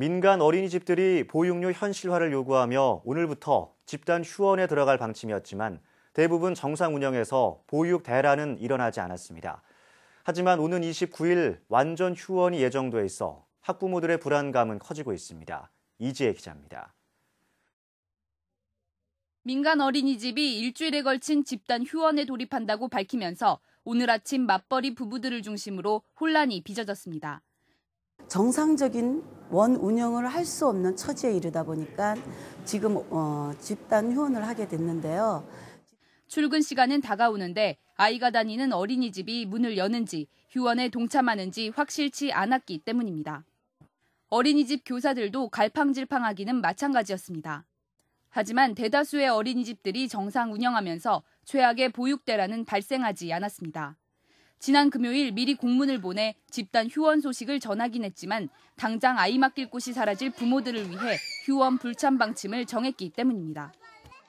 민간 어린이집들이 보육료 현실화를 요구하며 오늘부터 집단 휴원에 들어갈 방침이었지만 대부분 정상 운영에서 보육 대란은 일어나지 않았습니다. 하지만 오는 29일 완전 휴원이 예정돼 있어 학부모들의 불안감은 커지고 있습니다. 이지혜 기자입니다. 민간 어린이집이 일주일에 걸친 집단 휴원에 돌입한다고 밝히면서 오늘 아침 맞벌이 부부들을 중심으로 혼란이 빚어졌습니다. 정상적인 원 운영을 할 수 없는 처지에 이르다 보니까 지금 어, 집단 휴원을 하게 됐는데요. 출근 시간은 다가오는데 아이가 다니는 어린이집이 문을 여는지 휴원에 동참하는지 확실치 않았기 때문입니다. 어린이집 교사들도 갈팡질팡하기는 마찬가지였습니다. 하지만 대다수의 어린이집들이 정상 운영하면서 최악의 보육대란은 발생하지 않았습니다. 지난 금요일 미리 공문을 보내 집단 휴원 소식을 전하긴 했지만 당장 아이 맡길 곳이 사라질 부모들을 위해 휴원 불참 방침을 정했기 때문입니다.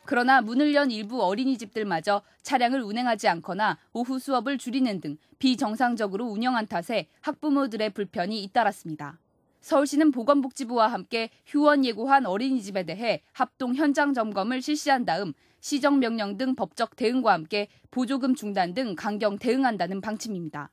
그러나 문을 연 일부 어린이집들마저 차량을 운행하지 않거나 오후 수업을 줄이는 등 비정상적으로 운영한 탓에 학부모들의 불편이 잇따랐습니다. 서울시는 보건복지부와 함께 휴원 예고한 어린이집에 대해 합동 현장 점검을 실시한 다음 시정명령 등 법적 대응과 함께 보조금 중단 등 강경 대응한다는 방침입니다.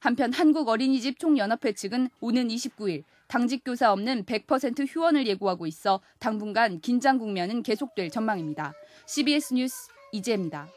한편 한국어린이집 총연합회 측은 오는 29일 당직 교사 없는 100% 휴원을 예고하고 있어 당분간 긴장 국면은 계속될 전망입니다. CBS 뉴스 이재입니다.